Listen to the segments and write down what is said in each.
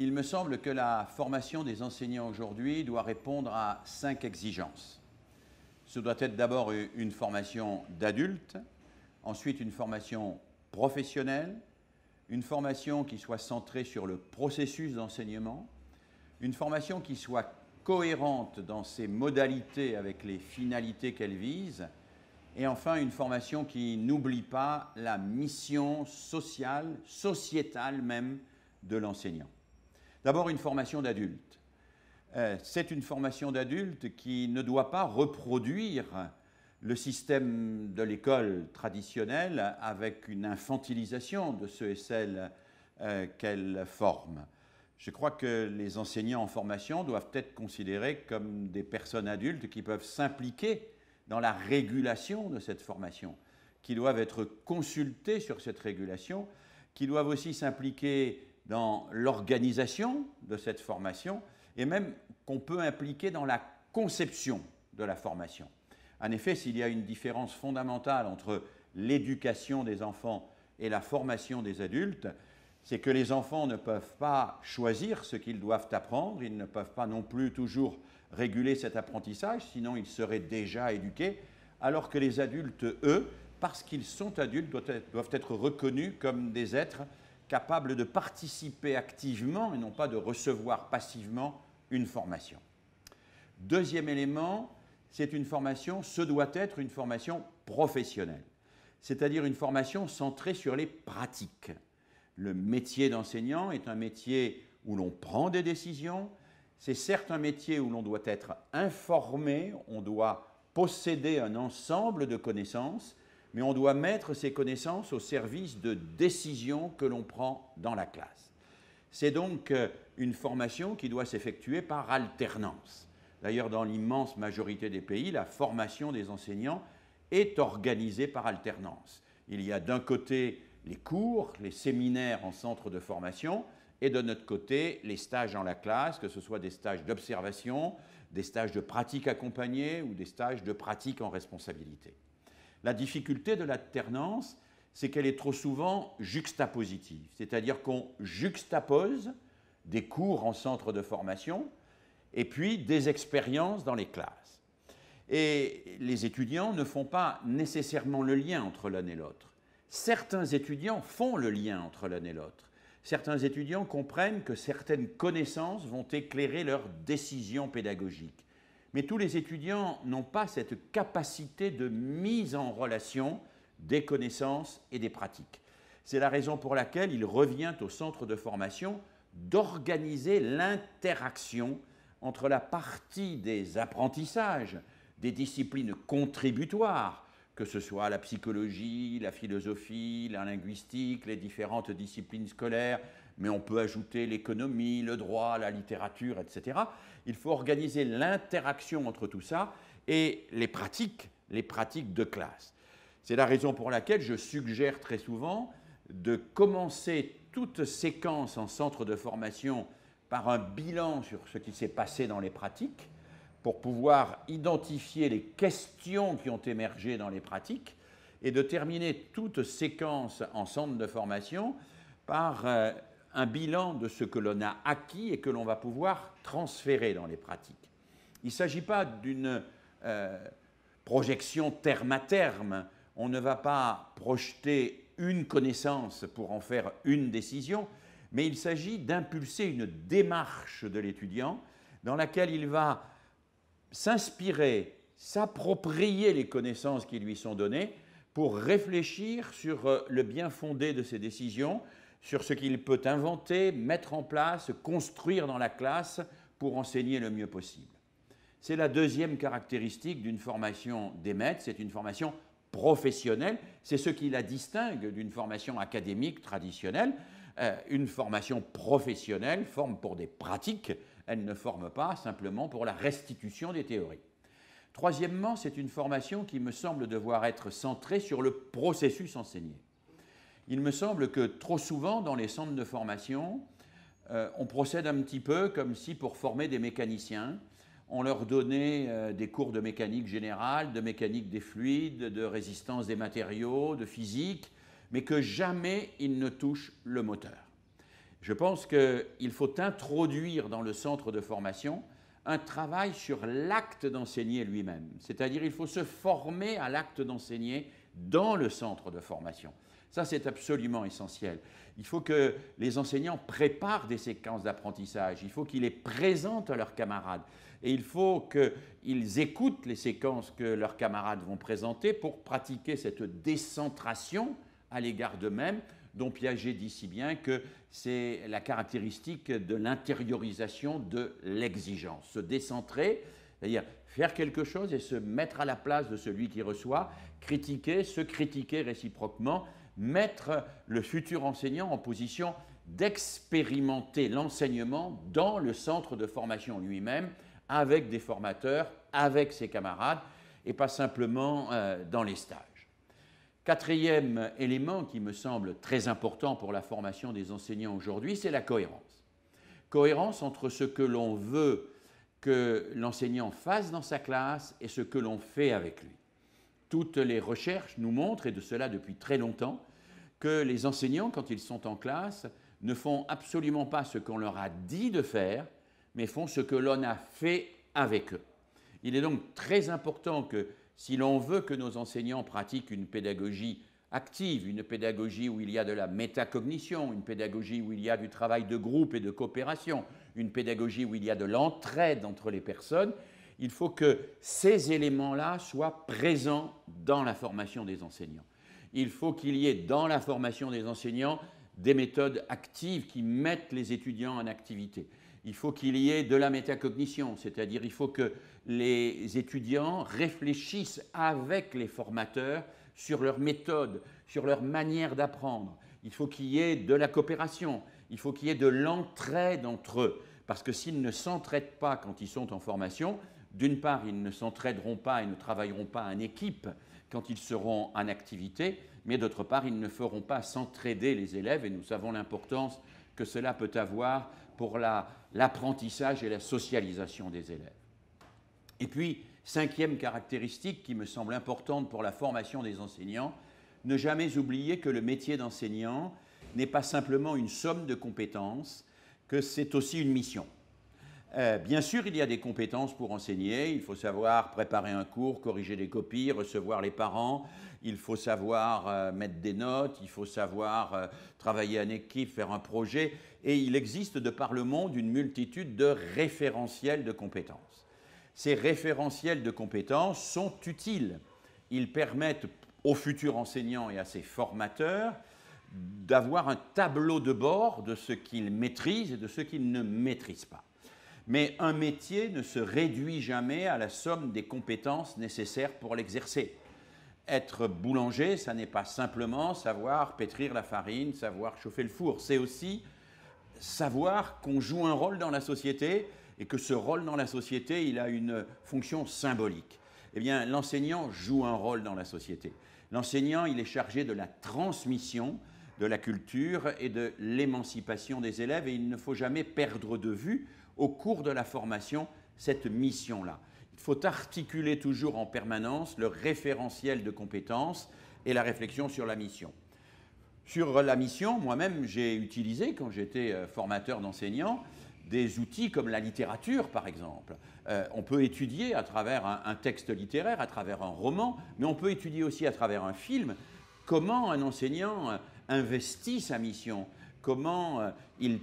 il me semble que la formation des enseignants aujourd'hui doit répondre à cinq exigences. Ce doit être d'abord une formation d'adulte, ensuite une formation professionnelle, une formation qui soit centrée sur le processus d'enseignement, une formation qui soit cohérente dans ses modalités avec les finalités qu'elle vise, et enfin une formation qui n'oublie pas la mission sociale, sociétale même, de l'enseignant. D'abord, une formation d'adulte. Euh, c'est une formation d'adulte qui ne doit pas reproduire le système de l'école traditionnelle avec une infantilisation de ceux et celles euh, qu'elle forme. Je crois que les enseignants en formation doivent être considérés comme des personnes adultes qui peuvent s'impliquer dans la régulation de cette formation, qui doivent être consultés sur cette régulation, qui doivent aussi s'impliquer dans l'organisation de cette formation et même qu'on peut impliquer dans la conception de la formation. En effet, s'il y a une différence fondamentale entre l'éducation des enfants et la formation des adultes, c'est que les enfants ne peuvent pas choisir ce qu'ils doivent apprendre, ils ne peuvent pas non plus toujours réguler cet apprentissage, sinon ils seraient déjà éduqués, alors que les adultes, eux, parce qu'ils sont adultes, doivent être reconnus comme des êtres capable de participer activement et non pas de recevoir passivement une formation. Deuxième élément, c'est une formation, ce doit être une formation professionnelle, c'est-à-dire une formation centrée sur les pratiques. Le métier d'enseignant est un métier où l'on prend des décisions, c'est certes un métier où l'on doit être informé, on doit posséder un ensemble de connaissances, mais on doit mettre ces connaissances au service de décisions que l'on prend dans la classe. C'est donc euh, une formation qui doit s'effectuer par alternance. D'ailleurs, dans l'immense majorité des pays, la formation des enseignants est organisée par alternance. Il y a d'un côté les cours, les séminaires en centre de formation, et de notre côté les stages en la classe, que ce soit des stages d'observation, des stages de pratique accompagnée ou des stages de pratique en responsabilité. La difficulté de l'alternance, c'est qu'elle est trop souvent juxtapositive, c'est-à-dire qu'on juxtapose des cours en centre de formation et puis des expériences dans les classes. Et les étudiants ne font pas nécessairement le lien entre l'un et l'autre. Certains étudiants font le lien entre l'un et l'autre. Certains étudiants comprennent que certaines connaissances vont éclairer leurs décisions pédagogiques. Mais tous les étudiants n'ont pas cette capacité de mise en relation des connaissances et des pratiques. C'est la raison pour laquelle il revient au centre de formation d'organiser l'interaction entre la partie des apprentissages, des disciplines contributoires, que ce soit la psychologie, la philosophie, la linguistique, les différentes disciplines scolaires, mais on peut ajouter l'économie, le droit, la littérature, etc. Il faut organiser l'interaction entre tout ça et les pratiques, les pratiques de classe. C'est la raison pour laquelle je suggère très souvent de commencer toute séquence en centre de formation par un bilan sur ce qui s'est passé dans les pratiques, pour pouvoir identifier les questions qui ont émergé dans les pratiques, et de terminer toute séquence en centre de formation par euh, un bilan de ce que l'on a acquis et que l'on va pouvoir transférer dans les pratiques. Il ne s'agit pas d'une euh, projection terme à terme. On ne va pas projeter une connaissance pour en faire une décision, mais il s'agit d'impulser une démarche de l'étudiant dans laquelle il va s'inspirer, s'approprier les connaissances qui lui sont données pour réfléchir sur euh, le bien fondé de ses décisions, sur ce qu'il peut inventer, mettre en place, construire dans la classe pour enseigner le mieux possible. C'est la deuxième caractéristique d'une formation des maîtres, c'est une formation professionnelle, c'est ce qui la distingue d'une formation académique traditionnelle. Euh, une formation professionnelle forme pour des pratiques, elle ne forme pas simplement pour la restitution des théories. Troisièmement, c'est une formation qui me semble devoir être centrée sur le processus enseigné il me semble que trop souvent dans les centres de formation, euh, on procède un petit peu comme si pour former des mécaniciens, on leur donnait euh, des cours de mécanique générale, de mécanique des fluides, de résistance des matériaux, de physique, mais que jamais ils ne touchent le moteur. Je pense qu'il faut introduire dans le centre de formation un travail sur l'acte d'enseigner lui-même. C'est-à-dire il faut se former à l'acte d'enseigner dans le centre de formation. Ça, c'est absolument essentiel. Il faut que les enseignants préparent des séquences d'apprentissage, il faut qu'ils les présentent à leurs camarades, et il faut qu'ils écoutent les séquences que leurs camarades vont présenter pour pratiquer cette décentration à l'égard d'eux-mêmes, dont Piaget dit si bien que c'est la caractéristique de l'intériorisation de l'exigence. Se décentrer, c'est-à-dire faire quelque chose et se mettre à la place de celui qui reçoit, critiquer, se critiquer réciproquement, mettre le futur enseignant en position d'expérimenter l'enseignement dans le centre de formation lui-même, avec des formateurs, avec ses camarades, et pas simplement euh, dans les stages. Quatrième élément qui me semble très important pour la formation des enseignants aujourd'hui, c'est la cohérence. Cohérence entre ce que l'on veut que l'enseignant fasse dans sa classe et ce que l'on fait avec lui. Toutes les recherches nous montrent, et de cela depuis très longtemps, que les enseignants, quand ils sont en classe, ne font absolument pas ce qu'on leur a dit de faire, mais font ce que l'on a fait avec eux. Il est donc très important que si l'on veut que nos enseignants pratiquent une pédagogie active, une pédagogie où il y a de la métacognition, une pédagogie où il y a du travail de groupe et de coopération, une pédagogie où il y a de l'entraide entre les personnes, il faut que ces éléments-là soient présents dans la formation des enseignants il faut qu'il y ait dans la formation des enseignants des méthodes actives qui mettent les étudiants en activité. Il faut qu'il y ait de la métacognition, c'est-à-dire il faut que les étudiants réfléchissent avec les formateurs sur leurs méthodes, sur leur manière d'apprendre. Il faut qu'il y ait de la coopération, il faut qu'il y ait de l'entraide entre eux parce que s'ils ne s'entraident pas quand ils sont en formation, d'une part, ils ne s'entraideront pas et ne travailleront pas en équipe quand ils seront en activité, mais d'autre part, ils ne feront pas s'entraider les élèves, et nous savons l'importance que cela peut avoir pour l'apprentissage et la socialisation des élèves. Et puis, cinquième caractéristique qui me semble importante pour la formation des enseignants, ne jamais oublier que le métier d'enseignant n'est pas simplement une somme de compétences, que c'est aussi une mission. Euh, bien sûr, il y a des compétences pour enseigner. Il faut savoir préparer un cours, corriger des copies, recevoir les parents. Il faut savoir euh, mettre des notes. Il faut savoir euh, travailler en équipe, faire un projet. Et il existe de par le monde une multitude de référentiels de compétences. Ces référentiels de compétences sont utiles. Ils permettent aux futurs enseignants et à ses formateurs d'avoir un tableau de bord de ce qu'il maîtrise et de ce qu'il ne maîtrise pas. Mais un métier ne se réduit jamais à la somme des compétences nécessaires pour l'exercer. Être boulanger, ça n'est pas simplement savoir pétrir la farine, savoir chauffer le four, c'est aussi savoir qu'on joue un rôle dans la société et que ce rôle dans la société, il a une fonction symbolique. Eh bien, l'enseignant joue un rôle dans la société. L'enseignant, il est chargé de la transmission de la culture et de l'émancipation des élèves. Et il ne faut jamais perdre de vue, au cours de la formation, cette mission-là. Il faut articuler toujours en permanence le référentiel de compétences et la réflexion sur la mission. Sur la mission, moi-même, j'ai utilisé, quand j'étais euh, formateur d'enseignants, des outils comme la littérature, par exemple. Euh, on peut étudier à travers un, texte littéraire, à travers un roman, mais on peut étudier aussi à travers un film comment un enseignant euh, investit sa mission, comment euh, il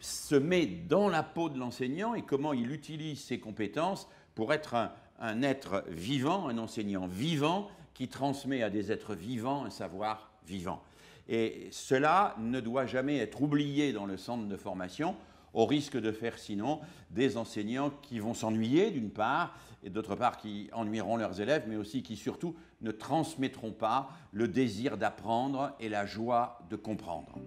se met dans la peau de l'enseignant et comment il utilise ses compétences pour être un, être vivant, un enseignant vivant qui transmet à des êtres vivants un savoir vivant. Et cela ne doit jamais être oublié dans le centre de formation au risque de faire sinon des enseignants qui vont s'ennuyer d'une part, et d'autre part qui ennuieront leurs élèves, mais aussi qui surtout ne transmettront pas le désir d'apprendre et la joie de comprendre.